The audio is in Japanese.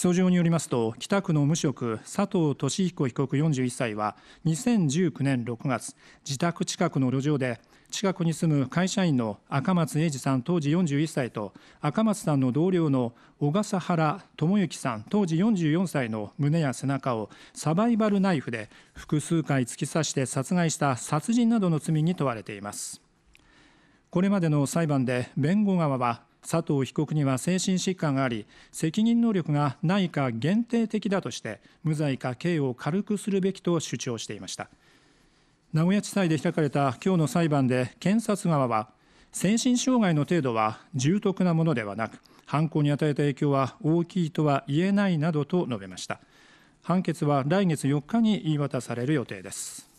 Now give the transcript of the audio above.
起訴状によりますと北区の無職佐藤俊彦被告41歳は2019年6月自宅近くの路上で近くに住む会社員の赤松英二さん当時41歳と赤松さんの同僚の小笠原智之さん当時44歳の胸や背中をサバイバルナイフで複数回突き刺して殺害した殺人などの罪に問われています。これまでの裁判で弁護側は佐藤被告には精神疾患があり責任能力がないか限定的だとして無罪か刑を軽くするべきと主張していました名古屋地裁で開かれた今日の裁判で検察側は精神障害の程度は重篤なものではなく犯行に与えた影響は大きいとは言えないなどと述べました判決は来月4日に言い渡される予定です